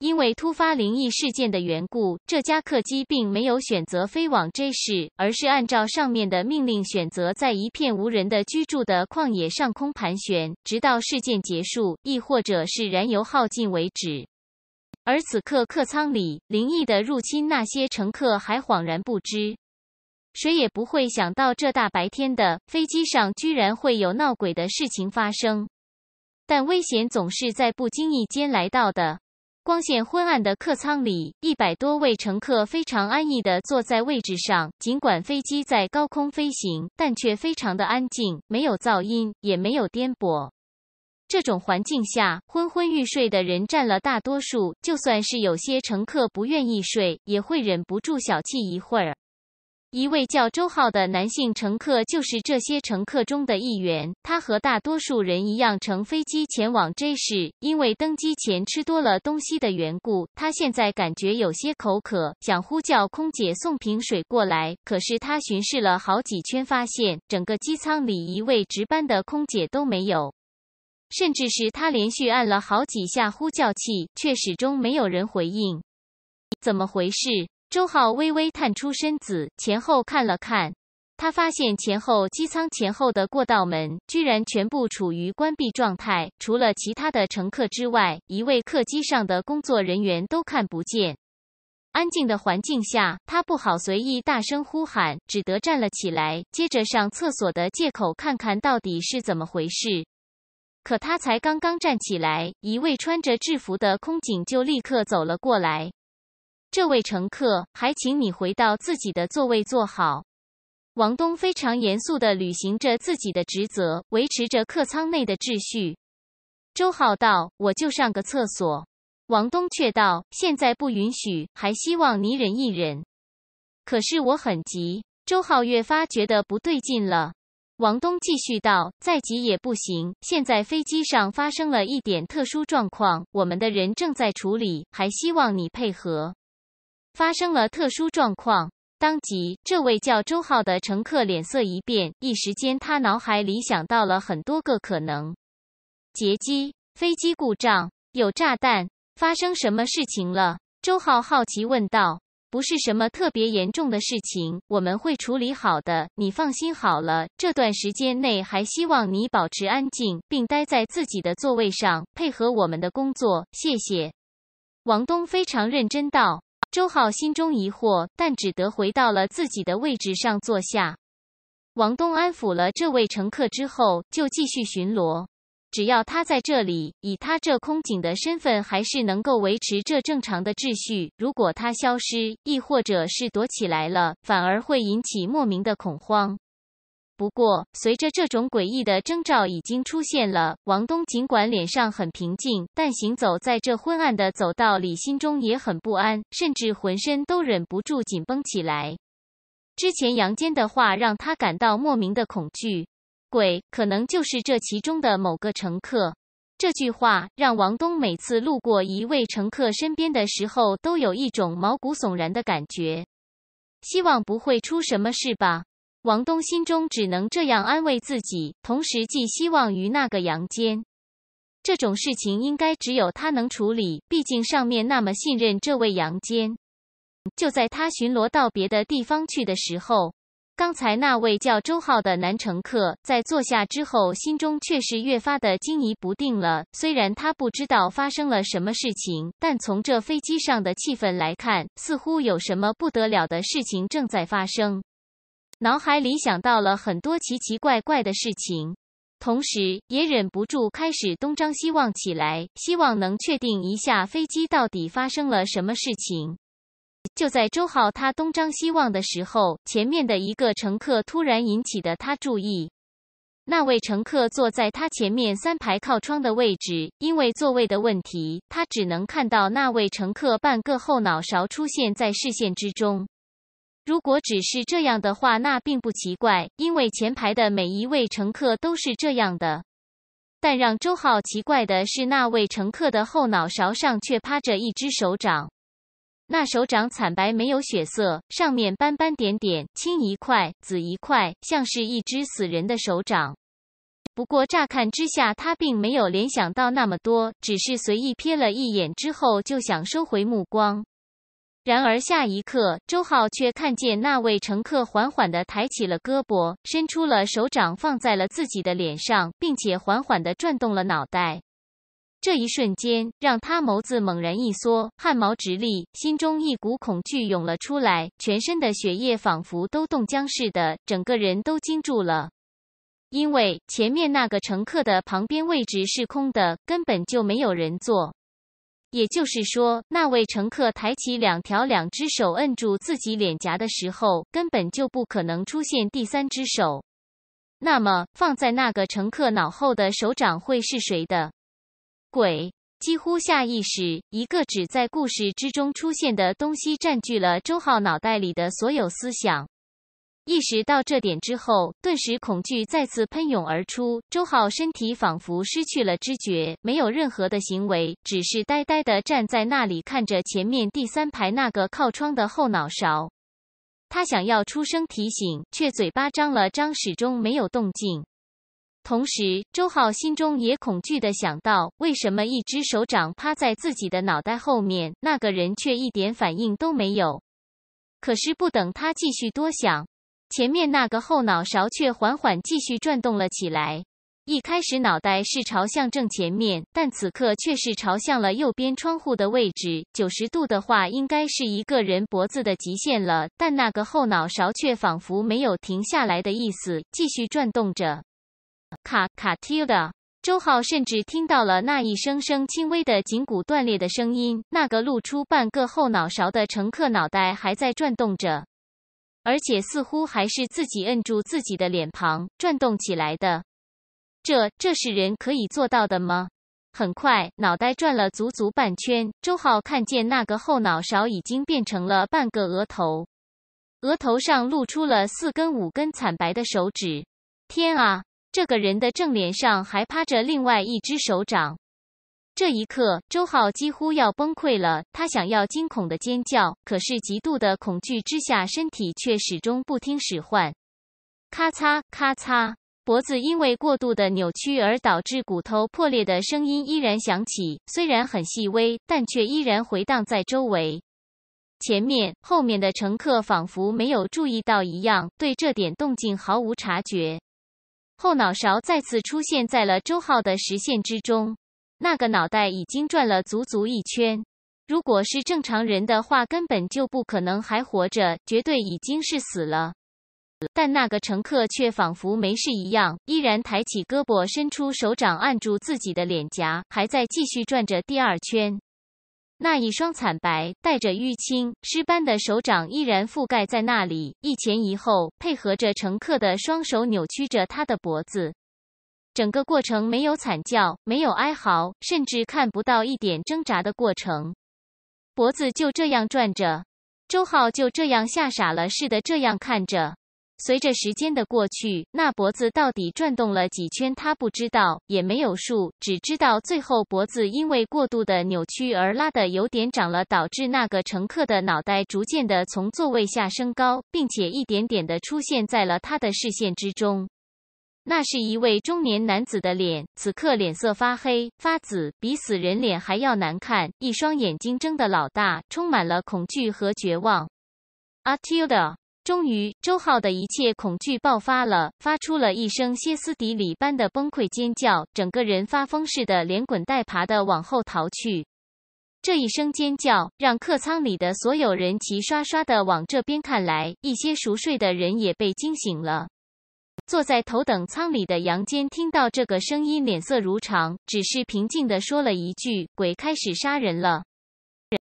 因为突发灵异事件的缘故，这家客机并没有选择飞往 J 市，而是按照上面的命令选择在一片无人的居住的旷野上空盘旋，直到事件结束，亦或者是燃油耗尽为止。而此刻客舱里灵异的入侵，那些乘客还恍然不知，谁也不会想到这大白天的飞机上居然会有闹鬼的事情发生。但危险总是在不经意间来到的。光线昏暗的客舱里，一百多位乘客非常安逸地坐在位置上。尽管飞机在高空飞行，但却非常的安静，没有噪音，也没有颠簸。这种环境下，昏昏欲睡的人占了大多数。就算是有些乘客不愿意睡，也会忍不住小憩一会儿。一位叫周浩的男性乘客就是这些乘客中的一员。他和大多数人一样，乘飞机前往 J 市。因为登机前吃多了东西的缘故，他现在感觉有些口渴，想呼叫空姐送瓶水过来。可是他巡视了好几圈，发现整个机舱里一位值班的空姐都没有，甚至是他连续按了好几下呼叫器，却始终没有人回应。怎么回事？周浩微微探出身子，前后看了看，他发现前后机舱前后的过道门居然全部处于关闭状态，除了其他的乘客之外，一位客机上的工作人员都看不见。安静的环境下，他不好随意大声呼喊，只得站了起来，接着上厕所的借口看看到底是怎么回事。可他才刚刚站起来，一位穿着制服的空警就立刻走了过来。这位乘客，还请你回到自己的座位坐好。王东非常严肃地履行着自己的职责，维持着客舱内的秩序。周浩道：“我就上个厕所。”王东却道：“现在不允许，还希望你忍一忍。”可是我很急。周浩越发觉得不对劲了。王东继续道：“再急也不行，现在飞机上发生了一点特殊状况，我们的人正在处理，还希望你配合。”发生了特殊状况，当即，这位叫周浩的乘客脸色一变，一时间他脑海里想到了很多个可能：劫机、飞机故障、有炸弹，发生什么事情了？周浩好奇问道：“不是什么特别严重的事情，我们会处理好的，你放心好了。这段时间内，还希望你保持安静，并待在自己的座位上，配合我们的工作，谢谢。”王东非常认真道。周浩心中疑惑，但只得回到了自己的位置上坐下。王东安抚了这位乘客之后，就继续巡逻。只要他在这里，以他这空警的身份，还是能够维持这正常的秩序。如果他消失，亦或者是躲起来了，反而会引起莫名的恐慌。不过，随着这种诡异的征兆已经出现了，王东尽管脸上很平静，但行走在这昏暗的走道里，心中也很不安，甚至浑身都忍不住紧绷起来。之前杨坚的话让他感到莫名的恐惧，鬼可能就是这其中的某个乘客。这句话让王东每次路过一位乘客身边的时，候都有一种毛骨悚然的感觉。希望不会出什么事吧。王东心中只能这样安慰自己，同时寄希望于那个杨坚。这种事情应该只有他能处理，毕竟上面那么信任这位杨坚。就在他巡逻到别的地方去的时候，刚才那位叫周浩的男乘客在坐下之后，心中却是越发的惊疑不定了。虽然他不知道发生了什么事情，但从这飞机上的气氛来看，似乎有什么不得了的事情正在发生。脑海里想到了很多奇奇怪怪的事情，同时也忍不住开始东张西望起来，希望能确定一下飞机到底发生了什么事情。就在周浩他东张西望的时候，前面的一个乘客突然引起的他注意。那位乘客坐在他前面三排靠窗的位置，因为座位的问题，他只能看到那位乘客半个后脑勺出现在视线之中。如果只是这样的话，那并不奇怪，因为前排的每一位乘客都是这样的。但让周浩奇怪的是，那位乘客的后脑勺上却趴着一只手掌，那手掌惨白，没有血色，上面斑斑点点，青一块，紫一块，像是一只死人的手掌。不过乍看之下，他并没有联想到那么多，只是随意瞥了一眼之后，就想收回目光。然而下一刻，周浩却看见那位乘客缓缓的抬起了胳膊，伸出了手掌，放在了自己的脸上，并且缓缓的转动了脑袋。这一瞬间，让他眸子猛然一缩，汗毛直立，心中一股恐惧涌了出来，全身的血液仿佛都冻僵似的，整个人都惊住了。因为前面那个乘客的旁边位置是空的，根本就没有人坐。也就是说，那位乘客抬起两条两只手摁住自己脸颊的时候，根本就不可能出现第三只手。那么，放在那个乘客脑后的手掌会是谁的？鬼几乎下意识，一个只在故事之中出现的东西，占据了周浩脑袋里的所有思想。意识到这点之后，顿时恐惧再次喷涌而出。周浩身体仿佛失去了知觉，没有任何的行为，只是呆呆地站在那里，看着前面第三排那个靠窗的后脑勺。他想要出声提醒，却嘴巴张了张，始终没有动静。同时，周浩心中也恐惧地想到：为什么一只手掌趴在自己的脑袋后面，那个人却一点反应都没有？可是，不等他继续多想。前面那个后脑勺却缓缓继续转动了起来。一开始脑袋是朝向正前面，但此刻却是朝向了右边窗户的位置。九十度的话，应该是一个人脖子的极限了，但那个后脑勺却仿佛没有停下来的意思，继续转动着。卡卡 d 达，周浩甚至听到了那一声声轻微的颈骨断裂的声音。那个露出半个后脑勺的乘客脑袋还在转动着。而且似乎还是自己摁住自己的脸庞转动起来的，这这是人可以做到的吗？很快，脑袋转了足足半圈，周浩看见那个后脑勺已经变成了半个额头，额头上露出了四根五根惨白的手指。天啊，这个人的正脸上还趴着另外一只手掌。这一刻，周浩几乎要崩溃了。他想要惊恐的尖叫，可是极度的恐惧之下，身体却始终不听使唤。咔嚓咔嚓，脖子因为过度的扭曲而导致骨头破裂的声音依然响起，虽然很细微，但却依然回荡在周围。前面后面的乘客仿佛没有注意到一样，对这点动静毫无察觉。后脑勺再次出现在了周浩的视线之中。那个脑袋已经转了足足一圈，如果是正常人的话，根本就不可能还活着，绝对已经是死了。但那个乘客却仿佛没事一样，依然抬起胳膊，伸出手掌按住自己的脸颊，还在继续转着第二圈。那一双惨白、带着淤青、尸斑的手掌依然覆盖在那里，一前一后，配合着乘客的双手扭曲着他的脖子。整个过程没有惨叫，没有哀嚎，甚至看不到一点挣扎的过程。脖子就这样转着，周浩就这样吓傻了似的，这样看着。随着时间的过去，那脖子到底转动了几圈，他不知道，也没有数，只知道最后脖子因为过度的扭曲而拉的有点长了，导致那个乘客的脑袋逐渐的从座位下升高，并且一点点的出现在了他的视线之中。那是一位中年男子的脸，此刻脸色发黑发紫，比死人脸还要难看。一双眼睛睁得老大，充满了恐惧和绝望。阿 r t i l d a 终于，周浩的一切恐惧爆发了，发出了一声歇斯底里般的崩溃尖叫，整个人发疯似的连滚带爬的往后逃去。这一声尖叫让客舱里的所有人齐刷刷的往这边看来，一些熟睡的人也被惊醒了。坐在头等舱里的杨坚听到这个声音，脸色如常，只是平静的说了一句：“鬼开始杀人了。”